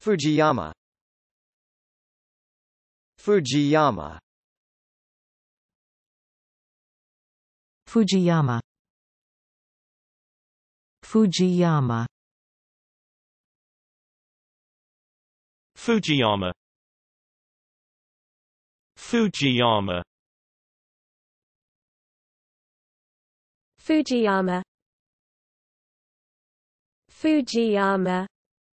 Fujiyama Fujiyama Fujiyama Fujiyama Fujiyama Fujiyama Fujiyama Fujiyama